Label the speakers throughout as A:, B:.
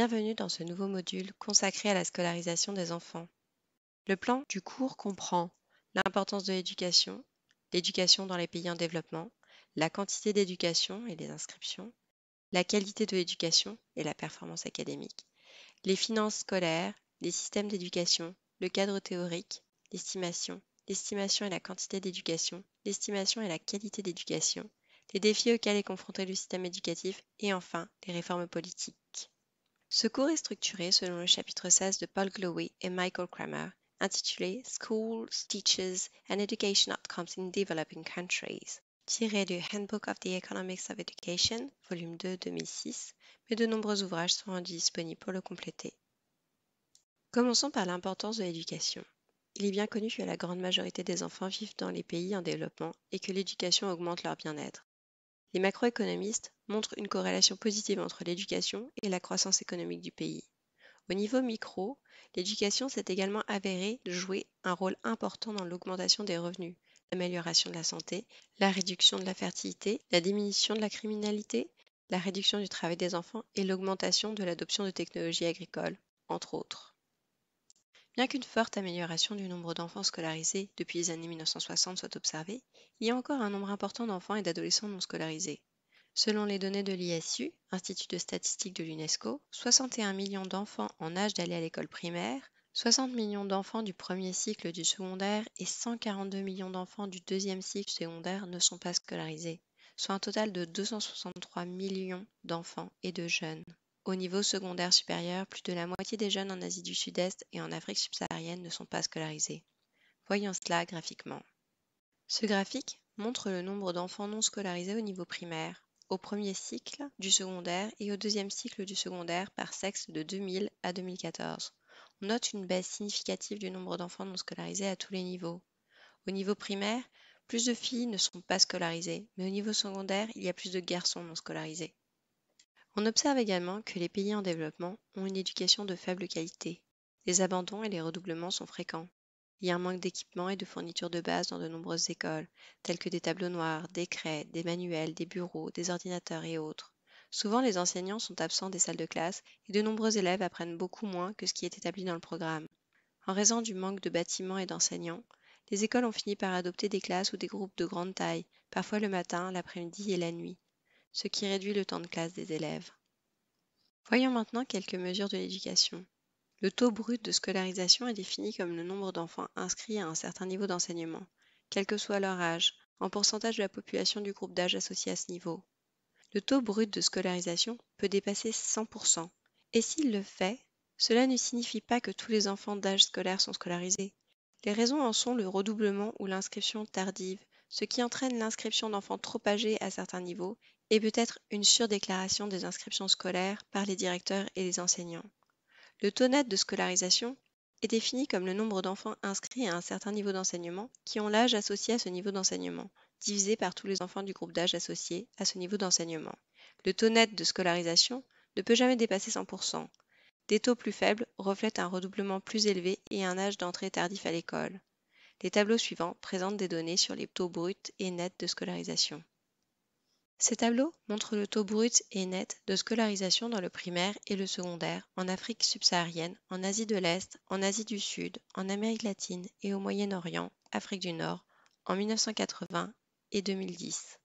A: bienvenue dans ce nouveau module consacré à la scolarisation des enfants. Le plan du cours comprend l'importance de l'éducation, l'éducation dans les pays en développement, la quantité d'éducation et les inscriptions, la qualité de l'éducation et la performance académique, les finances scolaires, les systèmes d'éducation, le cadre théorique, l'estimation, l'estimation et la quantité d'éducation, l'estimation et la qualité d'éducation, les défis auxquels est confronté le système éducatif et enfin les réformes politiques. Ce cours est structuré selon le chapitre 16 de Paul Glowey et Michael Kramer, intitulé Schools, Teachers and Education Outcomes in Developing Countries, tiré du Handbook of the Economics of Education, volume 2, 2006, mais de nombreux ouvrages sont rendus disponibles pour le compléter. Commençons par l'importance de l'éducation. Il est bien connu que la grande majorité des enfants vivent dans les pays en développement et que l'éducation augmente leur bien-être. Les macroéconomistes montrent une corrélation positive entre l'éducation et la croissance économique du pays. Au niveau micro, l'éducation s'est également avérée jouer un rôle important dans l'augmentation des revenus, l'amélioration de la santé, la réduction de la fertilité, la diminution de la criminalité, la réduction du travail des enfants et l'augmentation de l'adoption de technologies agricoles, entre autres. Bien qu'une forte amélioration du nombre d'enfants scolarisés depuis les années 1960 soit observée, il y a encore un nombre important d'enfants et d'adolescents non scolarisés. Selon les données de l'ISU, Institut de statistiques de l'UNESCO, 61 millions d'enfants en âge d'aller à l'école primaire, 60 millions d'enfants du premier cycle du secondaire et 142 millions d'enfants du deuxième cycle secondaire ne sont pas scolarisés, soit un total de 263 millions d'enfants et de jeunes. Au niveau secondaire supérieur, plus de la moitié des jeunes en Asie du Sud-Est et en Afrique subsaharienne ne sont pas scolarisés. Voyons cela graphiquement. Ce graphique montre le nombre d'enfants non scolarisés au niveau primaire, au premier cycle du secondaire et au deuxième cycle du secondaire par sexe de 2000 à 2014. On note une baisse significative du nombre d'enfants non scolarisés à tous les niveaux. Au niveau primaire, plus de filles ne sont pas scolarisées, mais au niveau secondaire, il y a plus de garçons non scolarisés. On observe également que les pays en développement ont une éducation de faible qualité. Les abandons et les redoublements sont fréquents. Il y a un manque d'équipements et de fournitures de base dans de nombreuses écoles, telles que des tableaux noirs, des craies, des manuels, des bureaux, des ordinateurs et autres. Souvent, les enseignants sont absents des salles de classe et de nombreux élèves apprennent beaucoup moins que ce qui est établi dans le programme. En raison du manque de bâtiments et d'enseignants, les écoles ont fini par adopter des classes ou des groupes de grande taille, parfois le matin, l'après-midi et la nuit, ce qui réduit le temps de classe des élèves. Voyons maintenant quelques mesures de l'éducation. Le taux brut de scolarisation est défini comme le nombre d'enfants inscrits à un certain niveau d'enseignement, quel que soit leur âge, en pourcentage de la population du groupe d'âge associé à ce niveau. Le taux brut de scolarisation peut dépasser 100%, et s'il le fait, cela ne signifie pas que tous les enfants d'âge scolaire sont scolarisés. Les raisons en sont le redoublement ou l'inscription tardive, ce qui entraîne l'inscription d'enfants trop âgés à certains niveaux et peut-être une surdéclaration des inscriptions scolaires par les directeurs et les enseignants. Le taux net de scolarisation est défini comme le nombre d'enfants inscrits à un certain niveau d'enseignement qui ont l'âge associé à ce niveau d'enseignement, divisé par tous les enfants du groupe d'âge associé à ce niveau d'enseignement. Le taux net de scolarisation ne peut jamais dépasser 100%. Des taux plus faibles reflètent un redoublement plus élevé et un âge d'entrée tardif à l'école. Les tableaux suivants présentent des données sur les taux bruts et nets de scolarisation. Ces tableaux montrent le taux brut et net de scolarisation dans le primaire et le secondaire en Afrique subsaharienne, en Asie de l'Est, en Asie du Sud, en Amérique latine et au Moyen-Orient, Afrique du Nord, en 1980 et 2010.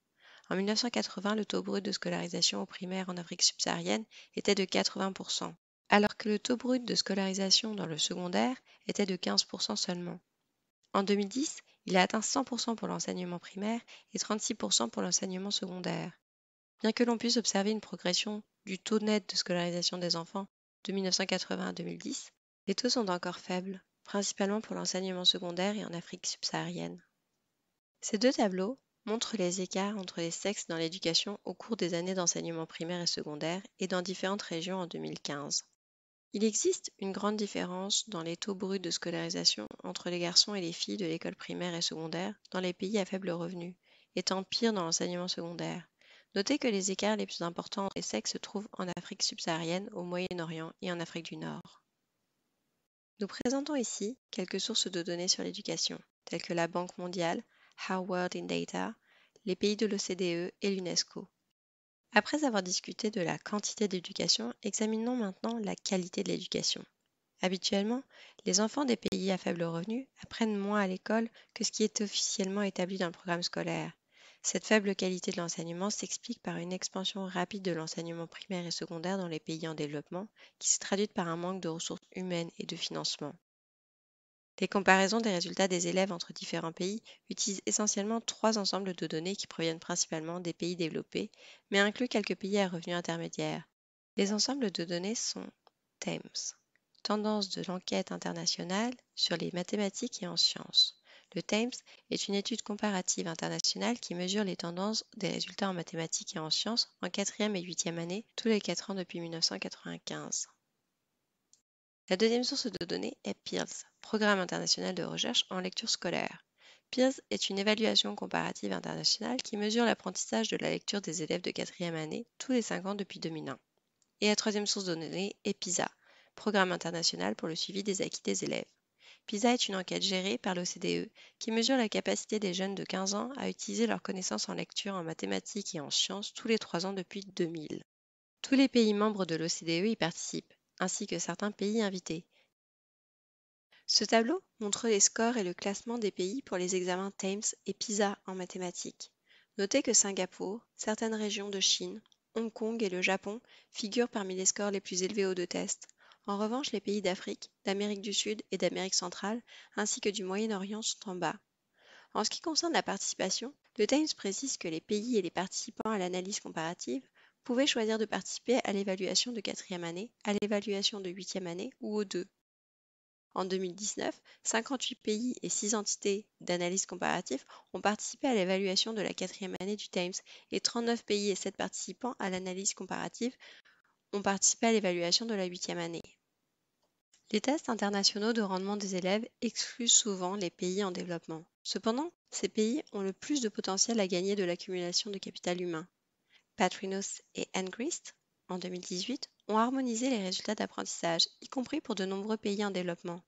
A: En 1980, le taux brut de scolarisation au primaire en Afrique subsaharienne était de 80%, alors que le taux brut de scolarisation dans le secondaire était de 15% seulement. En 2010, il a atteint 100% pour l'enseignement primaire et 36% pour l'enseignement secondaire. Bien que l'on puisse observer une progression du taux net de scolarisation des enfants de 1980 à 2010, les taux sont encore faibles, principalement pour l'enseignement secondaire et en Afrique subsaharienne. Ces deux tableaux montrent les écarts entre les sexes dans l'éducation au cours des années d'enseignement primaire et secondaire et dans différentes régions en 2015. Il existe une grande différence dans les taux bruts de scolarisation entre les garçons et les filles de l'école primaire et secondaire dans les pays à faible revenu, étant pire dans l'enseignement secondaire. Notez que les écarts les plus importants entre les sexes se trouvent en Afrique subsaharienne, au Moyen-Orient et en Afrique du Nord. Nous présentons ici quelques sources de données sur l'éducation, telles que la Banque mondiale, Howard in Data, les pays de l'OCDE et l'UNESCO. Après avoir discuté de la quantité d'éducation, examinons maintenant la qualité de l'éducation. Habituellement, les enfants des pays à faible revenu apprennent moins à l'école que ce qui est officiellement établi dans le programme scolaire. Cette faible qualité de l'enseignement s'explique par une expansion rapide de l'enseignement primaire et secondaire dans les pays en développement, qui se traduit par un manque de ressources humaines et de financement. Les comparaisons des résultats des élèves entre différents pays utilisent essentiellement trois ensembles de données qui proviennent principalement des pays développés, mais incluent quelques pays à revenus intermédiaires. Les ensembles de données sont Thames, e Tendance de l'enquête internationale sur les mathématiques et en sciences. Le Thames e est une étude comparative internationale qui mesure les tendances des résultats en mathématiques et en sciences en quatrième et huitième année tous les quatre ans depuis 1995. La deuxième source de données est PIRLS, Programme international de recherche en lecture scolaire. PIRS est une évaluation comparative internationale qui mesure l'apprentissage de la lecture des élèves de quatrième année tous les cinq ans depuis 2001. Et la troisième source de données est PISA, Programme international pour le suivi des acquis des élèves. PISA est une enquête gérée par l'OCDE qui mesure la capacité des jeunes de 15 ans à utiliser leurs connaissances en lecture, en mathématiques et en sciences tous les trois ans depuis 2000. Tous les pays membres de l'OCDE y participent, ainsi que certains pays invités, ce tableau montre les scores et le classement des pays pour les examens Thames et PISA en mathématiques. Notez que Singapour, certaines régions de Chine, Hong Kong et le Japon figurent parmi les scores les plus élevés aux deux tests. En revanche, les pays d'Afrique, d'Amérique du Sud et d'Amérique centrale, ainsi que du Moyen-Orient, sont en bas. En ce qui concerne la participation, le Times précise que les pays et les participants à l'analyse comparative pouvaient choisir de participer à l'évaluation de quatrième année, à l'évaluation de huitième année ou aux deux. En 2019, 58 pays et 6 entités d'analyse comparative ont participé à l'évaluation de la quatrième année du Times et 39 pays et 7 participants à l'analyse comparative ont participé à l'évaluation de la huitième année. Les tests internationaux de rendement des élèves excluent souvent les pays en développement. Cependant, ces pays ont le plus de potentiel à gagner de l'accumulation de capital humain. Patrinos et Engrist, en 2018, ont harmonisé les résultats d'apprentissage, y compris pour de nombreux pays en développement.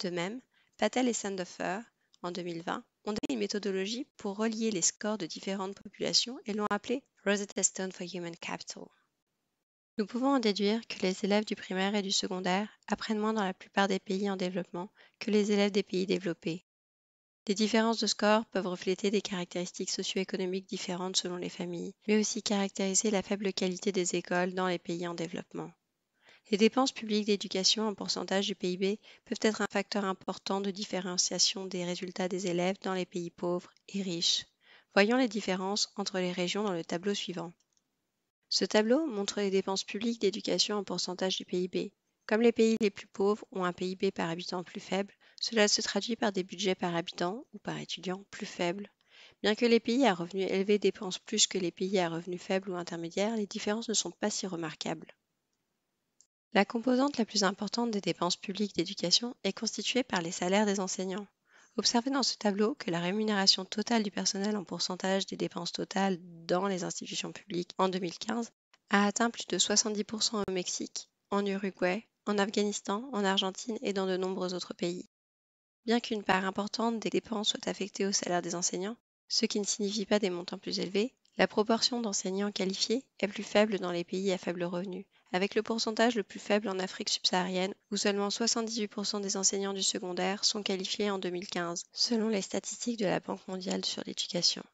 A: De même, Patel et Sandhofer, en 2020, ont donné une méthodologie pour relier les scores de différentes populations et l'ont appelée Rosetta Stone for Human Capital. Nous pouvons en déduire que les élèves du primaire et du secondaire apprennent moins dans la plupart des pays en développement que les élèves des pays développés, les différences de score peuvent refléter des caractéristiques socio-économiques différentes selon les familles, mais aussi caractériser la faible qualité des écoles dans les pays en développement. Les dépenses publiques d'éducation en pourcentage du PIB peuvent être un facteur important de différenciation des résultats des élèves dans les pays pauvres et riches. Voyons les différences entre les régions dans le tableau suivant. Ce tableau montre les dépenses publiques d'éducation en pourcentage du PIB. Comme les pays les plus pauvres ont un PIB par habitant plus faible, cela se traduit par des budgets par habitant ou par étudiant plus faibles. Bien que les pays à revenus élevés dépensent plus que les pays à revenus faibles ou intermédiaires, les différences ne sont pas si remarquables. La composante la plus importante des dépenses publiques d'éducation est constituée par les salaires des enseignants. Observez dans ce tableau que la rémunération totale du personnel en pourcentage des dépenses totales dans les institutions publiques en 2015 a atteint plus de 70% au Mexique, en Uruguay, en Afghanistan, en Argentine et dans de nombreux autres pays bien qu'une part importante des dépenses soit affectée au salaire des enseignants, ce qui ne signifie pas des montants plus élevés, la proportion d'enseignants qualifiés est plus faible dans les pays à faible revenu, avec le pourcentage le plus faible en Afrique subsaharienne, où seulement 78% des enseignants du secondaire sont qualifiés en 2015, selon les statistiques de la Banque mondiale sur l'éducation.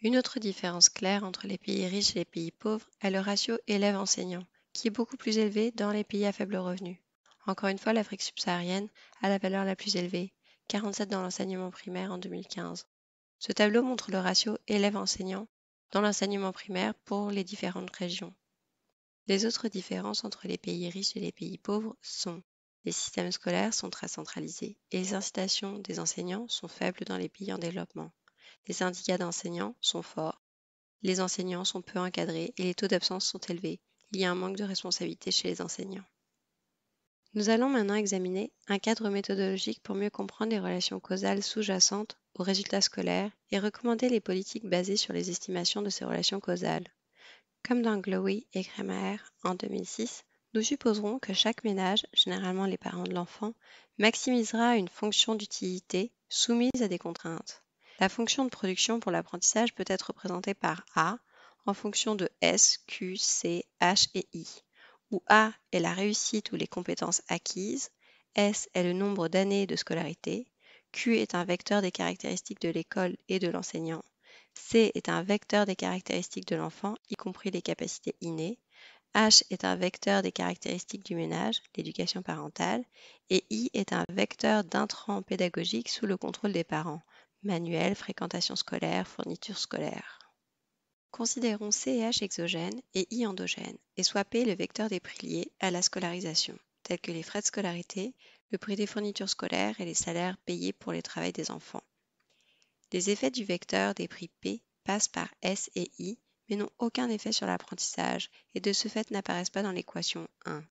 A: Une autre différence claire entre les pays riches et les pays pauvres est le ratio élève-enseignant, qui est beaucoup plus élevé dans les pays à faible revenu. Encore une fois, l'Afrique subsaharienne a la valeur la plus élevée, 47 dans l'enseignement primaire en 2015. Ce tableau montre le ratio élèves-enseignants dans l'enseignement primaire pour les différentes régions. Les autres différences entre les pays riches et les pays pauvres sont les systèmes scolaires sont très centralisés et les incitations des enseignants sont faibles dans les pays en développement. Les syndicats d'enseignants sont forts, les enseignants sont peu encadrés et les taux d'absence sont élevés. Il y a un manque de responsabilité chez les enseignants. Nous allons maintenant examiner un cadre méthodologique pour mieux comprendre les relations causales sous-jacentes aux résultats scolaires et recommander les politiques basées sur les estimations de ces relations causales. Comme dans Glowy et Kramer en 2006, nous supposerons que chaque ménage, généralement les parents de l'enfant, maximisera une fonction d'utilité soumise à des contraintes. La fonction de production pour l'apprentissage peut être représentée par A en fonction de S, Q, C, H et I où A est la réussite ou les compétences acquises, S est le nombre d'années de scolarité, Q est un vecteur des caractéristiques de l'école et de l'enseignant, C est un vecteur des caractéristiques de l'enfant, y compris les capacités innées, H est un vecteur des caractéristiques du ménage, l'éducation parentale, et I est un vecteur d'intrants pédagogiques sous le contrôle des parents, manuels, fréquentation scolaire, fournitures scolaires. Considérons CH exogène et I endogène et soit P le vecteur des prix liés à la scolarisation, tels que les frais de scolarité, le prix des fournitures scolaires et les salaires payés pour les travail des enfants. Les effets du vecteur des prix P passent par S et I, mais n'ont aucun effet sur l'apprentissage et de ce fait n'apparaissent pas dans l'équation 1.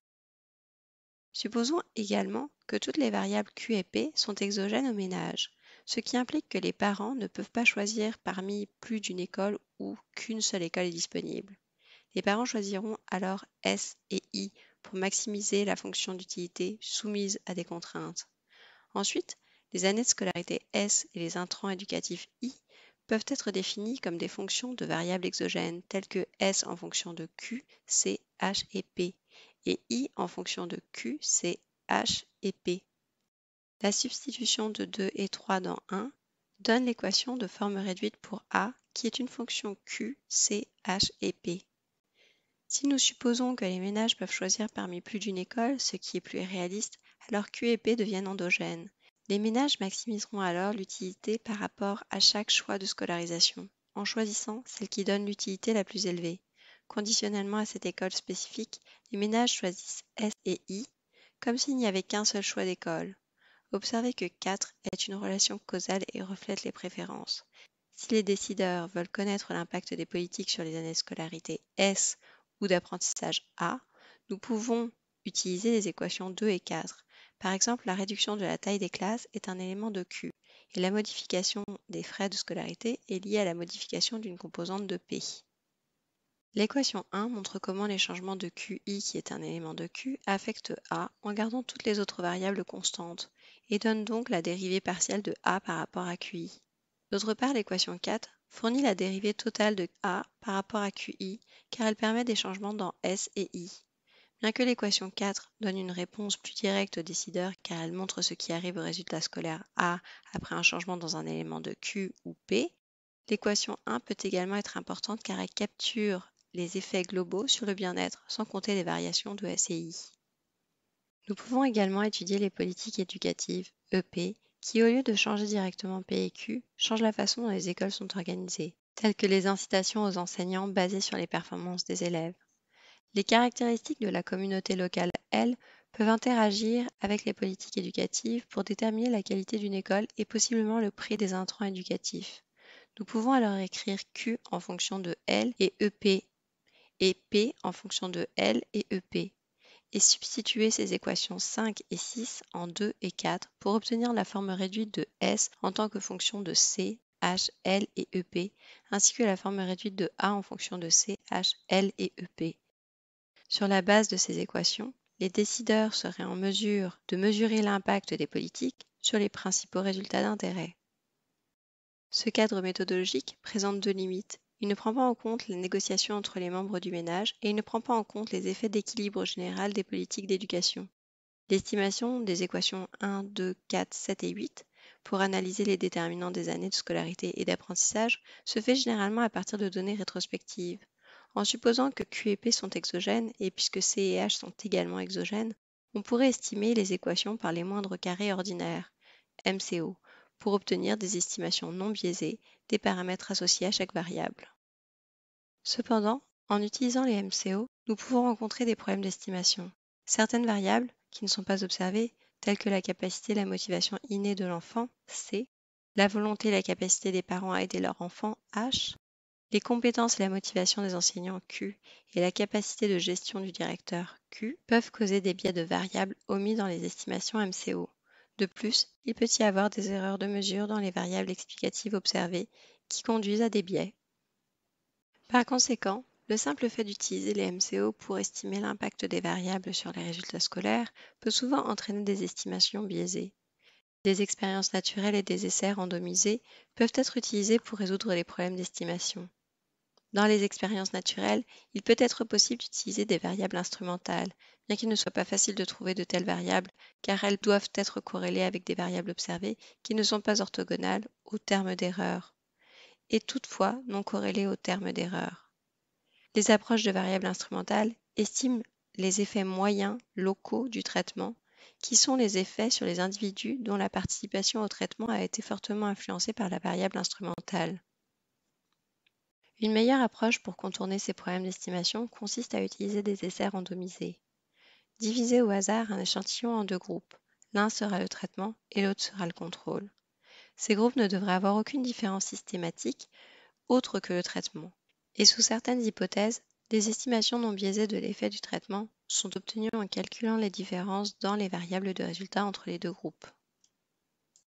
A: Supposons également que toutes les variables Q et P sont exogènes au ménage, ce qui implique que les parents ne peuvent pas choisir parmi plus d'une école qu'une seule école est disponible. Les parents choisiront alors S et I pour maximiser la fonction d'utilité soumise à des contraintes. Ensuite, les années de scolarité S et les intrants éducatifs I peuvent être définis comme des fonctions de variables exogènes telles que S en fonction de Q, C, H et P et I en fonction de Q, C, H et P. La substitution de 2 et 3 dans 1 donne l'équation de forme réduite pour A qui est une fonction Q, C, H et P. Si nous supposons que les ménages peuvent choisir parmi plus d'une école, ce qui est plus réaliste, alors Q et P deviennent endogènes. Les ménages maximiseront alors l'utilité par rapport à chaque choix de scolarisation, en choisissant celle qui donne l'utilité la plus élevée. Conditionnellement à cette école spécifique, les ménages choisissent S et I comme s'il n'y avait qu'un seul choix d'école. Observez que 4 est une relation causale et reflète les préférences. Si les décideurs veulent connaître l'impact des politiques sur les années scolarité S ou d'apprentissage A, nous pouvons utiliser les équations 2 et 4. Par exemple, la réduction de la taille des classes est un élément de Q et la modification des frais de scolarité est liée à la modification d'une composante de P. L'équation 1 montre comment les changements de QI, qui est un élément de Q, affectent A en gardant toutes les autres variables constantes et donne donc la dérivée partielle de A par rapport à QI. D'autre part, l'équation 4 fournit la dérivée totale de A par rapport à QI car elle permet des changements dans S et I. Bien que l'équation 4 donne une réponse plus directe aux décideurs car elle montre ce qui arrive au résultat scolaire A après un changement dans un élément de Q ou P, l'équation 1 peut également être importante car elle capture les effets globaux sur le bien-être sans compter les variations de S et I. Nous pouvons également étudier les politiques éducatives EP qui, au lieu de changer directement P et Q, change la façon dont les écoles sont organisées, telles que les incitations aux enseignants basées sur les performances des élèves. Les caractéristiques de la communauté locale, L peuvent interagir avec les politiques éducatives pour déterminer la qualité d'une école et possiblement le prix des intrants éducatifs. Nous pouvons alors écrire Q en fonction de L et EP et P en fonction de L et EP et substituer ces équations 5 et 6 en 2 et 4 pour obtenir la forme réduite de S en tant que fonction de C, H, L et EP, ainsi que la forme réduite de A en fonction de C, H, L et EP. Sur la base de ces équations, les décideurs seraient en mesure de mesurer l'impact des politiques sur les principaux résultats d'intérêt. Ce cadre méthodologique présente deux limites. Il ne prend pas en compte les négociations entre les membres du ménage et il ne prend pas en compte les effets d'équilibre général des politiques d'éducation. L'estimation des équations 1, 2, 4, 7 et 8 pour analyser les déterminants des années de scolarité et d'apprentissage se fait généralement à partir de données rétrospectives. En supposant que Q et P sont exogènes et puisque C et H sont également exogènes, on pourrait estimer les équations par les moindres carrés ordinaires, MCO pour obtenir des estimations non biaisées des paramètres associés à chaque variable. Cependant, en utilisant les MCO, nous pouvons rencontrer des problèmes d'estimation. Certaines variables, qui ne sont pas observées, telles que la capacité et la motivation innée de l'enfant, C, la volonté et la capacité des parents à aider leur enfant, H, les compétences et la motivation des enseignants, Q, et la capacité de gestion du directeur, Q, peuvent causer des biais de variables omis dans les estimations MCO. De plus, il peut y avoir des erreurs de mesure dans les variables explicatives observées qui conduisent à des biais. Par conséquent, le simple fait d'utiliser les MCO pour estimer l'impact des variables sur les résultats scolaires peut souvent entraîner des estimations biaisées. Des expériences naturelles et des essais randomisés peuvent être utilisés pour résoudre les problèmes d'estimation. Dans les expériences naturelles, il peut être possible d'utiliser des variables instrumentales, bien qu'il ne soit pas facile de trouver de telles variables, car elles doivent être corrélées avec des variables observées qui ne sont pas orthogonales au terme d'erreur, et toutefois non corrélées au terme d'erreur. Les approches de variables instrumentales estiment les effets moyens locaux du traitement, qui sont les effets sur les individus dont la participation au traitement a été fortement influencée par la variable instrumentale. Une meilleure approche pour contourner ces problèmes d'estimation consiste à utiliser des essais randomisés. Divisez au hasard un échantillon en deux groupes. L'un sera le traitement et l'autre sera le contrôle. Ces groupes ne devraient avoir aucune différence systématique autre que le traitement. Et sous certaines hypothèses, des estimations non biaisées de l'effet du traitement sont obtenues en calculant les différences dans les variables de résultat entre les deux groupes.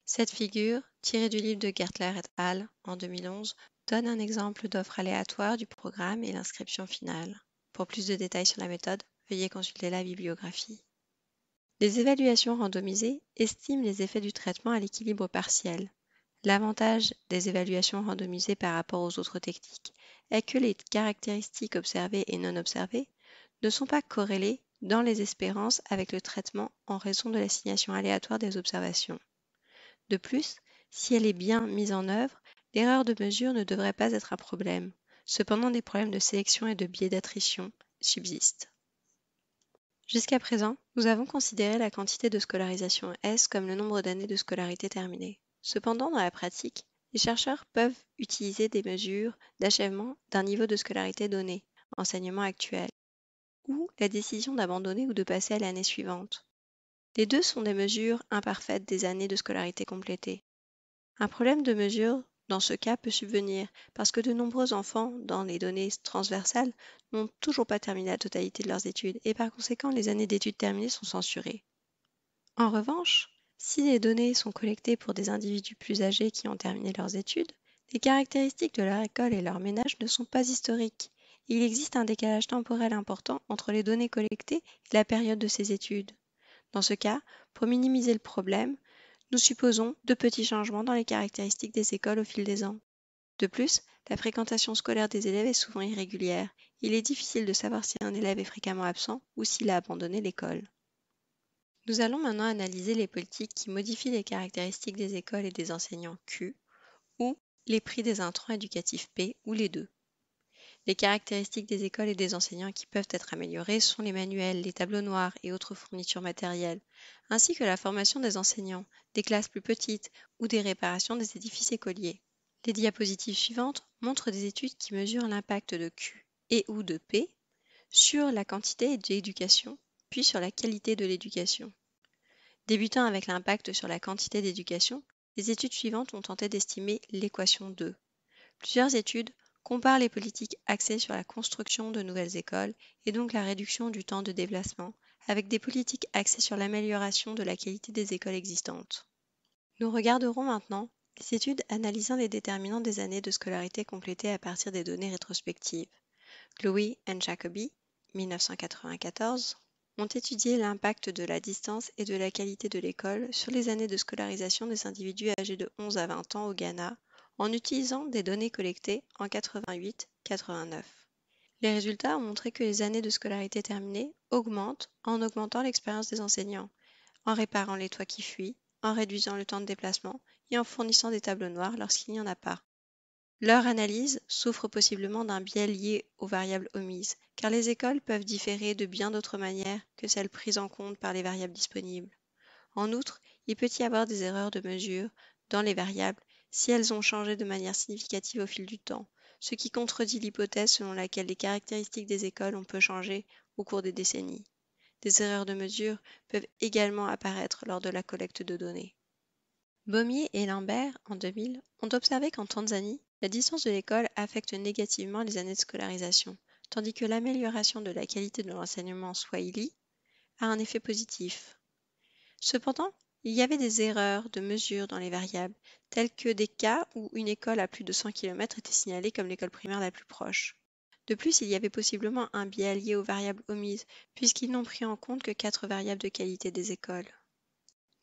A: Cette figure, tirée du livre de Gertler et al. en 2011, Donne un exemple d'offre aléatoire du programme et l'inscription finale. Pour plus de détails sur la méthode, veuillez consulter la bibliographie. Les évaluations randomisées estiment les effets du traitement à l'équilibre partiel. L'avantage des évaluations randomisées par rapport aux autres techniques est que les caractéristiques observées et non observées ne sont pas corrélées dans les espérances avec le traitement en raison de l'assignation aléatoire des observations. De plus, si elle est bien mise en œuvre, L'erreur de mesure ne devrait pas être un problème. Cependant, des problèmes de sélection et de biais d'attrition subsistent. Jusqu'à présent, nous avons considéré la quantité de scolarisation S comme le nombre d'années de scolarité terminées. Cependant, dans la pratique, les chercheurs peuvent utiliser des mesures d'achèvement d'un niveau de scolarité donné, enseignement actuel, ou la décision d'abandonner ou de passer à l'année suivante. Les deux sont des mesures imparfaites des années de scolarité complétées. Un problème de mesure dans ce cas peut subvenir parce que de nombreux enfants, dans les données transversales, n'ont toujours pas terminé la totalité de leurs études et par conséquent les années d'études terminées sont censurées. En revanche, si les données sont collectées pour des individus plus âgés qui ont terminé leurs études, les caractéristiques de leur école et leur ménage ne sont pas historiques. Il existe un décalage temporel important entre les données collectées et la période de ces études. Dans ce cas, pour minimiser le problème, nous supposons de petits changements dans les caractéristiques des écoles au fil des ans. De plus, la fréquentation scolaire des élèves est souvent irrégulière. Il est difficile de savoir si un élève est fréquemment absent ou s'il a abandonné l'école. Nous allons maintenant analyser les politiques qui modifient les caractéristiques des écoles et des enseignants Q ou les prix des intrants éducatifs P ou les deux. Les caractéristiques des écoles et des enseignants qui peuvent être améliorées sont les manuels, les tableaux noirs et autres fournitures matérielles, ainsi que la formation des enseignants, des classes plus petites ou des réparations des édifices écoliers. Les diapositives suivantes montrent des études qui mesurent l'impact de Q et ou de P sur la quantité d'éducation, puis sur la qualité de l'éducation. Débutant avec l'impact sur la quantité d'éducation, les études suivantes ont tenté d'estimer l'équation 2. Plusieurs études compare les politiques axées sur la construction de nouvelles écoles et donc la réduction du temps de déplacement avec des politiques axées sur l'amélioration de la qualité des écoles existantes. Nous regarderons maintenant les études analysant les déterminants des années de scolarité complétées à partir des données rétrospectives. Chloe and Jacoby, 1994, ont étudié l'impact de la distance et de la qualité de l'école sur les années de scolarisation des individus âgés de 11 à 20 ans au Ghana en utilisant des données collectées en 88-89. Les résultats ont montré que les années de scolarité terminées augmentent en augmentant l'expérience des enseignants, en réparant les toits qui fuient, en réduisant le temps de déplacement et en fournissant des tableaux noirs lorsqu'il n'y en a pas. Leur analyse souffre possiblement d'un biais lié aux variables omises, car les écoles peuvent différer de bien d'autres manières que celles prises en compte par les variables disponibles. En outre, il peut y avoir des erreurs de mesure dans les variables si elles ont changé de manière significative au fil du temps, ce qui contredit l'hypothèse selon laquelle les caractéristiques des écoles ont peu changé au cours des décennies. Des erreurs de mesure peuvent également apparaître lors de la collecte de données. Baumier et Lambert, en 2000, ont observé qu'en Tanzanie, la distance de l'école affecte négativement les années de scolarisation, tandis que l'amélioration de la qualité de l'enseignement swahili a un effet positif. Cependant, il y avait des erreurs de mesure dans les variables, telles que des cas où une école à plus de 100 km était signalée comme l'école primaire la plus proche. De plus, il y avait possiblement un biais lié aux variables omises, puisqu'ils n'ont pris en compte que quatre variables de qualité des écoles.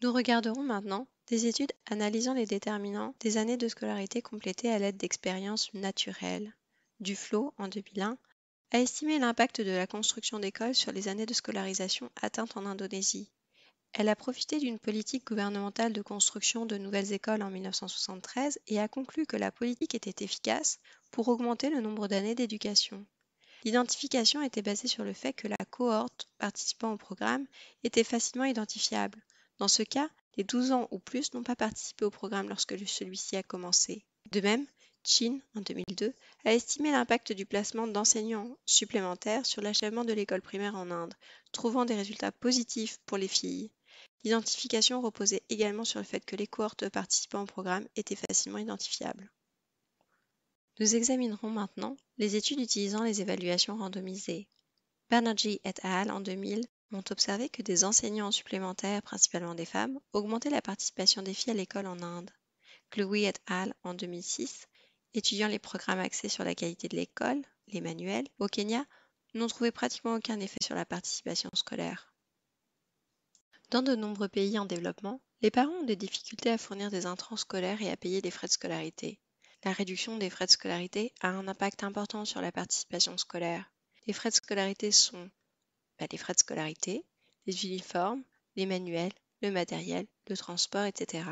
A: Nous regarderons maintenant des études analysant les déterminants des années de scolarité complétées à l'aide d'expériences naturelles. Duflo, en 2001, a estimé l'impact de la construction d'écoles sur les années de scolarisation atteintes en Indonésie. Elle a profité d'une politique gouvernementale de construction de nouvelles écoles en 1973 et a conclu que la politique était efficace pour augmenter le nombre d'années d'éducation. L'identification était basée sur le fait que la cohorte participant au programme était facilement identifiable. Dans ce cas, les 12 ans ou plus n'ont pas participé au programme lorsque celui-ci a commencé. De même, Chin, en 2002, a estimé l'impact du placement d'enseignants supplémentaires sur l'achèvement de l'école primaire en Inde, trouvant des résultats positifs pour les filles. L'identification reposait également sur le fait que les cohortes participant au programme étaient facilement identifiables. Nous examinerons maintenant les études utilisant les évaluations randomisées. Banerjee et al. en 2000 ont observé que des enseignants supplémentaires, principalement des femmes, augmentaient la participation des filles à l'école en Inde. Chloe et al. en 2006, étudiant les programmes axés sur la qualité de l'école, les manuels, au Kenya, n'ont trouvé pratiquement aucun effet sur la participation scolaire. Dans de nombreux pays en développement, les parents ont des difficultés à fournir des intrants scolaires et à payer des frais de scolarité. La réduction des frais de scolarité a un impact important sur la participation scolaire. Les frais de scolarité sont bah, les frais de scolarité, les uniformes, les manuels, le matériel, le transport, etc.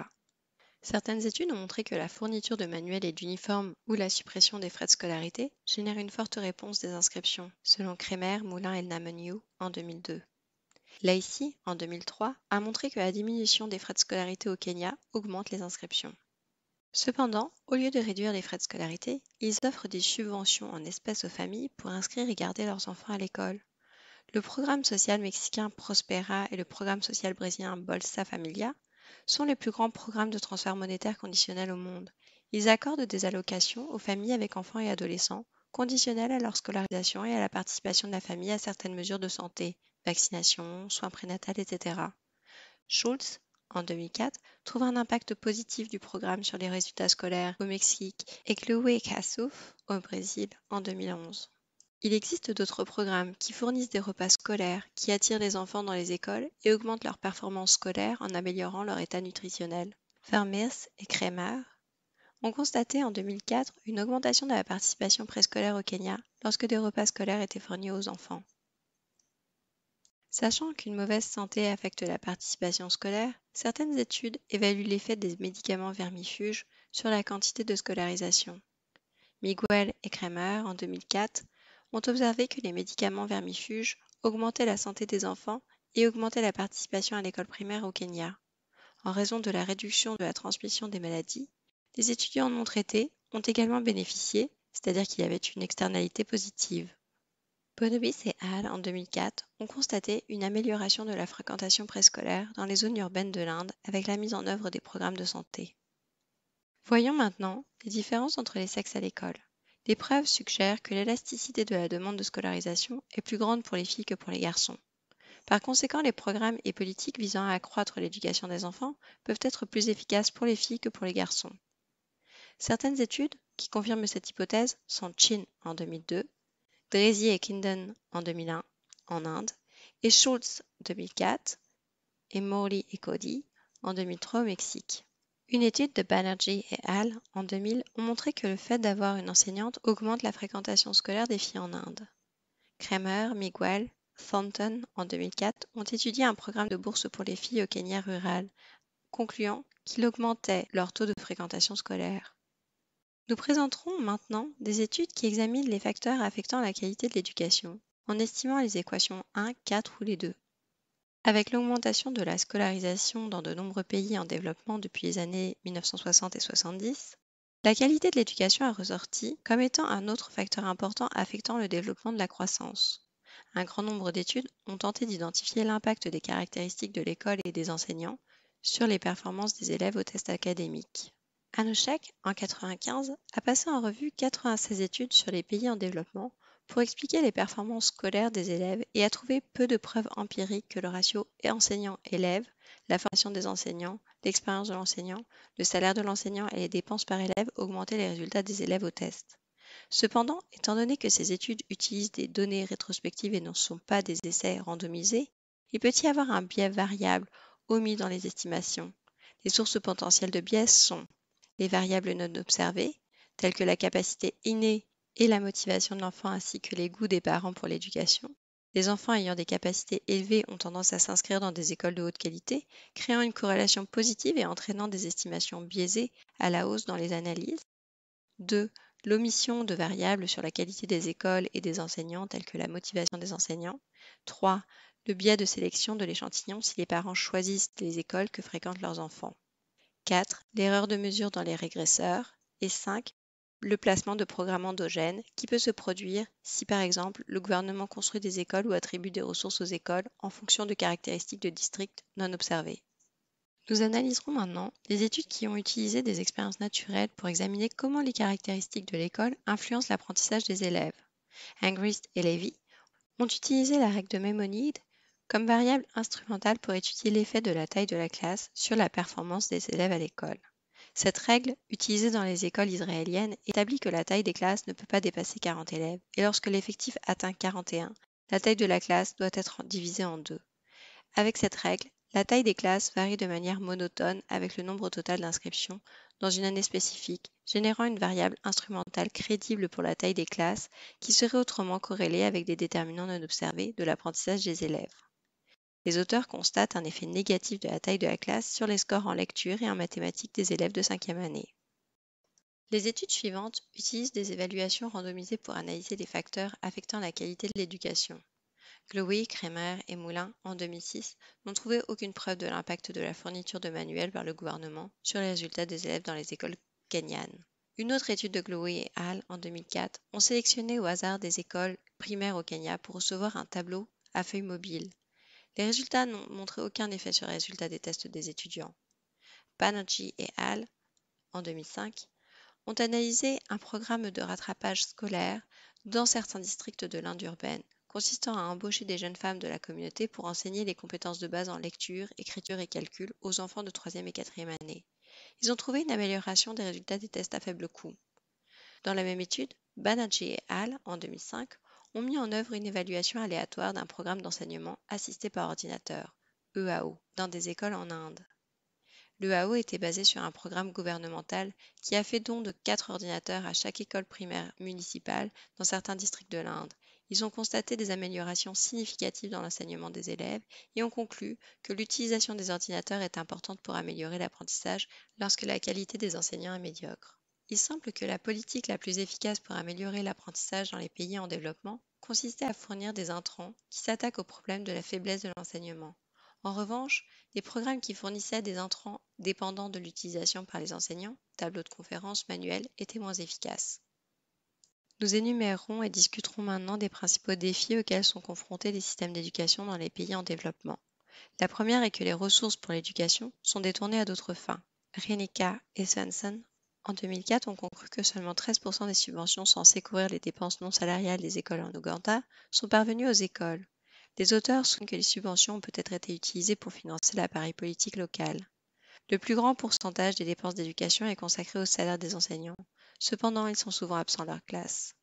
A: Certaines études ont montré que la fourniture de manuels et d'uniformes ou la suppression des frais de scolarité génère une forte réponse des inscriptions, selon Kremer, Moulin et Namenio en 2002. L'IC, en 2003, a montré que la diminution des frais de scolarité au Kenya augmente les inscriptions. Cependant, au lieu de réduire les frais de scolarité, ils offrent des subventions en espèces aux familles pour inscrire et garder leurs enfants à l'école. Le programme social mexicain Prospera et le programme social brésilien Bolsa Familia sont les plus grands programmes de transfert monétaire conditionnel au monde. Ils accordent des allocations aux familles avec enfants et adolescents, conditionnelles à leur scolarisation et à la participation de la famille à certaines mesures de santé, vaccination, soins prénatales, etc. Schultz, en 2004, trouve un impact positif du programme sur les résultats scolaires au Mexique et Chloé Kassouf au Brésil en 2011. Il existe d'autres programmes qui fournissent des repas scolaires, qui attirent les enfants dans les écoles et augmentent leur performance scolaire en améliorant leur état nutritionnel. Vermeers et Kramer ont constaté en 2004 une augmentation de la participation préscolaire au Kenya lorsque des repas scolaires étaient fournis aux enfants. Sachant qu'une mauvaise santé affecte la participation scolaire, certaines études évaluent l'effet des médicaments vermifuges sur la quantité de scolarisation. Miguel et Kramer, en 2004, ont observé que les médicaments vermifuges augmentaient la santé des enfants et augmentaient la participation à l'école primaire au Kenya. En raison de la réduction de la transmission des maladies, les étudiants non traités ont également bénéficié, c'est-à-dire qu'il y avait une externalité positive. Bonobis et Hall, en 2004, ont constaté une amélioration de la fréquentation préscolaire dans les zones urbaines de l'Inde avec la mise en œuvre des programmes de santé. Voyons maintenant les différences entre les sexes à l'école. Des preuves suggèrent que l'élasticité de la demande de scolarisation est plus grande pour les filles que pour les garçons. Par conséquent, les programmes et politiques visant à accroître l'éducation des enfants peuvent être plus efficaces pour les filles que pour les garçons. Certaines études qui confirment cette hypothèse sont Chin en 2002 Draisier et Kinden, en 2001 en Inde, et Schultz 2004, et Morley et Cody en 2003 au Mexique. Une étude de Banerjee et Hall en 2000 ont montré que le fait d'avoir une enseignante augmente la fréquentation scolaire des filles en Inde. Kramer, Miguel, Thornton en 2004 ont étudié un programme de bourse pour les filles au Kenya rural, concluant qu'il augmentait leur taux de fréquentation scolaire. Nous présenterons maintenant des études qui examinent les facteurs affectant la qualité de l'éducation en estimant les équations 1, 4 ou les 2. Avec l'augmentation de la scolarisation dans de nombreux pays en développement depuis les années 1960 et 1970, la qualité de l'éducation a ressorti comme étant un autre facteur important affectant le développement de la croissance. Un grand nombre d'études ont tenté d'identifier l'impact des caractéristiques de l'école et des enseignants sur les performances des élèves aux tests académiques. Anoshek, en 1995, a passé en revue 96 études sur les pays en développement pour expliquer les performances scolaires des élèves et a trouvé peu de preuves empiriques que le ratio enseignant-élève, la formation des enseignants, l'expérience de l'enseignant, le salaire de l'enseignant et les dépenses par élève augmentaient les résultats des élèves au test. Cependant, étant donné que ces études utilisent des données rétrospectives et ne sont pas des essais randomisés, il peut y avoir un biais variable omis dans les estimations. Les sources potentielles de biais sont les variables non observées, telles que la capacité innée et la motivation de l'enfant ainsi que les goûts des parents pour l'éducation. Les enfants ayant des capacités élevées ont tendance à s'inscrire dans des écoles de haute qualité, créant une corrélation positive et entraînant des estimations biaisées à la hausse dans les analyses. 2. L'omission de variables sur la qualité des écoles et des enseignants telles que la motivation des enseignants. 3. Le biais de sélection de l'échantillon si les parents choisissent les écoles que fréquentent leurs enfants. 4. L'erreur de mesure dans les régresseurs. Et 5. Le placement de programmes endogènes qui peut se produire si par exemple le gouvernement construit des écoles ou attribue des ressources aux écoles en fonction de caractéristiques de districts non observées. Nous analyserons maintenant les études qui ont utilisé des expériences naturelles pour examiner comment les caractéristiques de l'école influencent l'apprentissage des élèves. Angrist et Levy ont utilisé la règle de Mémonide comme variable instrumentale pour étudier l'effet de la taille de la classe sur la performance des élèves à l'école. Cette règle, utilisée dans les écoles israéliennes, établit que la taille des classes ne peut pas dépasser 40 élèves, et lorsque l'effectif atteint 41, la taille de la classe doit être divisée en deux. Avec cette règle, la taille des classes varie de manière monotone avec le nombre total d'inscriptions dans une année spécifique, générant une variable instrumentale crédible pour la taille des classes qui serait autrement corrélée avec des déterminants non observés de l'apprentissage des élèves. Les auteurs constatent un effet négatif de la taille de la classe sur les scores en lecture et en mathématiques des élèves de 5e année. Les études suivantes utilisent des évaluations randomisées pour analyser des facteurs affectant la qualité de l'éducation. Glowy, Kremer et Moulin, en 2006, n'ont trouvé aucune preuve de l'impact de la fourniture de manuels par le gouvernement sur les résultats des élèves dans les écoles kenyanes. Une autre étude de Glowy et Hall en 2004 ont sélectionné au hasard des écoles primaires au Kenya pour recevoir un tableau à feuilles mobiles les résultats n'ont montré aucun effet sur les résultats des tests des étudiants. Banerjee et al en 2005, ont analysé un programme de rattrapage scolaire dans certains districts de l'Inde urbaine, consistant à embaucher des jeunes femmes de la communauté pour enseigner les compétences de base en lecture, écriture et calcul aux enfants de 3e et 4e année. Ils ont trouvé une amélioration des résultats des tests à faible coût. Dans la même étude, Banerjee et al en 2005, ont mis en œuvre une évaluation aléatoire d'un programme d'enseignement assisté par ordinateur, EAO, dans des écoles en Inde. L'EAO était basé sur un programme gouvernemental qui a fait don de 4 ordinateurs à chaque école primaire municipale dans certains districts de l'Inde. Ils ont constaté des améliorations significatives dans l'enseignement des élèves et ont conclu que l'utilisation des ordinateurs est importante pour améliorer l'apprentissage lorsque la qualité des enseignants est médiocre. Il semble que la politique la plus efficace pour améliorer l'apprentissage dans les pays en développement consistait à fournir des intrants qui s'attaquent au problème de la faiblesse de l'enseignement. En revanche, les programmes qui fournissaient des intrants dépendants de l'utilisation par les enseignants, tableaux de conférences, manuels, étaient moins efficaces. Nous énumérerons et discuterons maintenant des principaux défis auxquels sont confrontés les systèmes d'éducation dans les pays en développement. La première est que les ressources pour l'éducation sont détournées à d'autres fins. Renica et en 2004, on conclut que seulement 13% des subventions censées couvrir les dépenses non salariales des écoles en Ouganda sont parvenues aux écoles. Des auteurs soulignent que les subventions ont peut-être été utilisées pour financer l'appareil politique local. Le plus grand pourcentage des dépenses d'éducation est consacré au salaire des enseignants. Cependant, ils sont souvent absents de leur classe.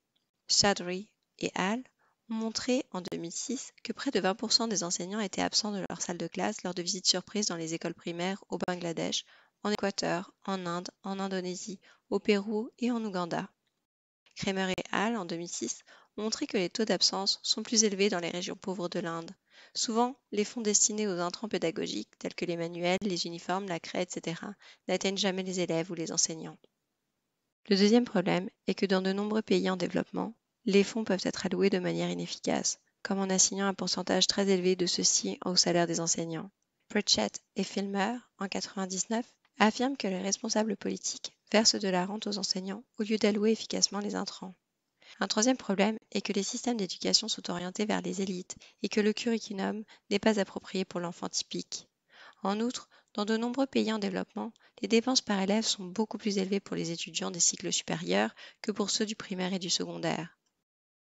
A: Chadri et Hall ont montré en 2006 que près de 20% des enseignants étaient absents de leur salle de classe lors de visites surprises dans les écoles primaires au Bangladesh, en Équateur, en Inde, en Indonésie, au Pérou et en Ouganda. Kramer et Hall, en 2006, ont montré que les taux d'absence sont plus élevés dans les régions pauvres de l'Inde. Souvent, les fonds destinés aux intrants pédagogiques, tels que les manuels, les uniformes, la craie, etc., n'atteignent jamais les élèves ou les enseignants. Le deuxième problème est que dans de nombreux pays en développement, les fonds peuvent être alloués de manière inefficace, comme en assignant un pourcentage très élevé de ceux-ci au salaire des enseignants. Pritchett et Filmer, en 1999, affirme que les responsables politiques versent de la rente aux enseignants au lieu d'allouer efficacement les intrants. Un troisième problème est que les systèmes d'éducation sont orientés vers les élites et que le curriculum n'est pas approprié pour l'enfant typique. En outre, dans de nombreux pays en développement, les dépenses par élève sont beaucoup plus élevées pour les étudiants des cycles supérieurs que pour ceux du primaire et du secondaire.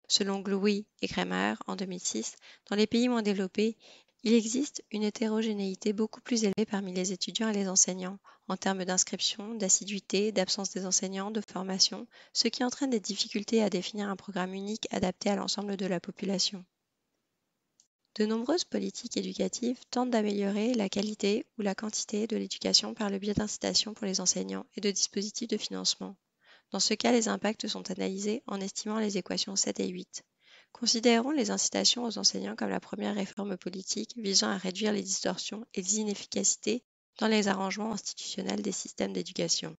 A: Selon Glouy et Kramer en 2006, dans les pays moins développés, il existe une hétérogénéité beaucoup plus élevée parmi les étudiants et les enseignants, en termes d'inscription, d'assiduité, d'absence des enseignants, de formation, ce qui entraîne des difficultés à définir un programme unique adapté à l'ensemble de la population. De nombreuses politiques éducatives tentent d'améliorer la qualité ou la quantité de l'éducation par le biais d'incitations pour les enseignants et de dispositifs de financement. Dans ce cas, les impacts sont analysés en estimant les équations 7 et 8. Considérons les incitations aux enseignants comme la première réforme politique visant à réduire les distorsions et les inefficacités dans les arrangements institutionnels des systèmes d'éducation.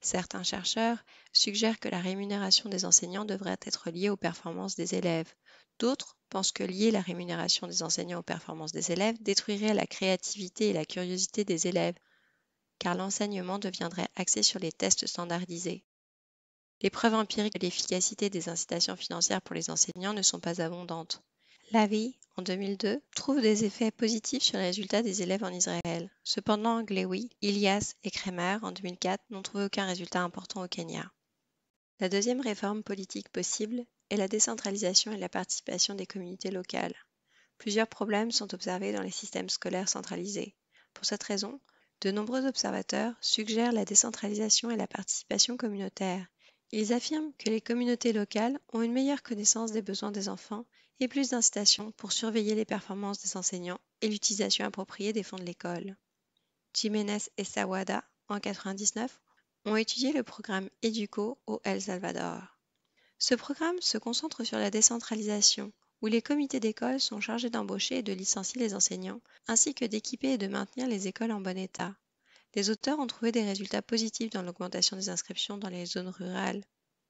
A: Certains chercheurs suggèrent que la rémunération des enseignants devrait être liée aux performances des élèves. D'autres pensent que lier la rémunération des enseignants aux performances des élèves détruirait la créativité et la curiosité des élèves, car l'enseignement deviendrait axé sur les tests standardisés. Les preuves empiriques de l'efficacité des incitations financières pour les enseignants ne sont pas abondantes. L'AVI, en 2002, trouve des effets positifs sur les résultats des élèves en Israël. Cependant, Glewi, Ilias et Kremer, en 2004, n'ont trouvé aucun résultat important au Kenya. La deuxième réforme politique possible est la décentralisation et la participation des communautés locales. Plusieurs problèmes sont observés dans les systèmes scolaires centralisés. Pour cette raison, de nombreux observateurs suggèrent la décentralisation et la participation communautaire, ils affirment que les communautés locales ont une meilleure connaissance des besoins des enfants et plus d'incitations pour surveiller les performances des enseignants et l'utilisation appropriée des fonds de l'école. Jiménez et Sawada, en 1999, ont étudié le programme Educo au El Salvador. Ce programme se concentre sur la décentralisation, où les comités d'école sont chargés d'embaucher et de licencier les enseignants, ainsi que d'équiper et de maintenir les écoles en bon état. Les auteurs ont trouvé des résultats positifs dans l'augmentation des inscriptions dans les zones rurales.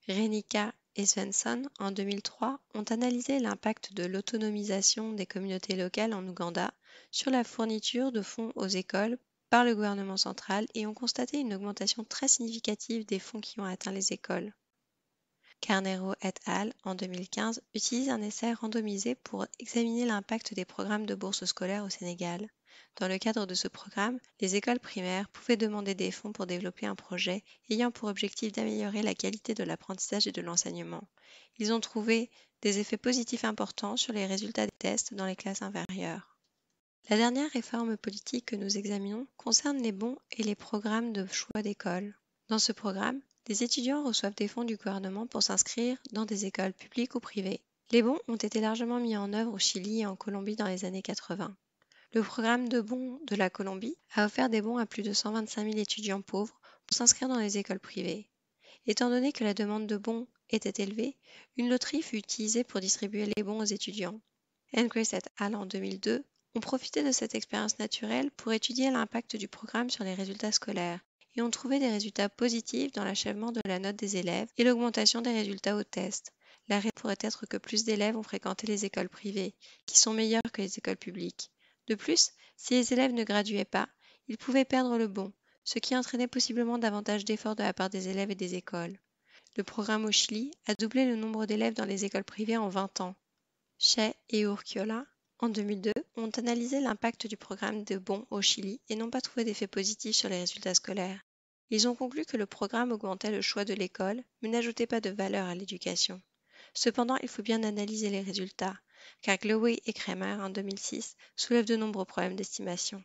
A: Renika et Svensson, en 2003, ont analysé l'impact de l'autonomisation des communautés locales en Ouganda sur la fourniture de fonds aux écoles par le gouvernement central et ont constaté une augmentation très significative des fonds qui ont atteint les écoles. Carnero et al. en 2015 utilisent un essai randomisé pour examiner l'impact des programmes de bourses scolaires au Sénégal. Dans le cadre de ce programme, les écoles primaires pouvaient demander des fonds pour développer un projet ayant pour objectif d'améliorer la qualité de l'apprentissage et de l'enseignement. Ils ont trouvé des effets positifs importants sur les résultats des tests dans les classes inférieures. La dernière réforme politique que nous examinons concerne les bons et les programmes de choix d'école. Dans ce programme, les étudiants reçoivent des fonds du gouvernement pour s'inscrire dans des écoles publiques ou privées. Les bons ont été largement mis en œuvre au Chili et en Colombie dans les années 80. Le programme de bons de la Colombie a offert des bons à plus de 125 000 étudiants pauvres pour s'inscrire dans les écoles privées. Étant donné que la demande de bons était élevée, une loterie fut utilisée pour distribuer les bons aux étudiants. Grace et Hall en 2002 ont profité de cette expérience naturelle pour étudier l'impact du programme sur les résultats scolaires et ont trouvé des résultats positifs dans l'achèvement de la note des élèves et l'augmentation des résultats aux tests. raison pourrait être que plus d'élèves ont fréquenté les écoles privées, qui sont meilleures que les écoles publiques. De plus, si les élèves ne graduaient pas, ils pouvaient perdre le bon, ce qui entraînait possiblement davantage d'efforts de la part des élèves et des écoles. Le programme au Chili a doublé le nombre d'élèves dans les écoles privées en 20 ans. Shea et Urquiola, en 2002, ont analysé l'impact du programme de Bon au Chili et n'ont pas trouvé d'effet positif sur les résultats scolaires. Ils ont conclu que le programme augmentait le choix de l'école, mais n'ajoutait pas de valeur à l'éducation. Cependant, il faut bien analyser les résultats, car Glowey et Kramer en 2006 soulèvent de nombreux problèmes d'estimation.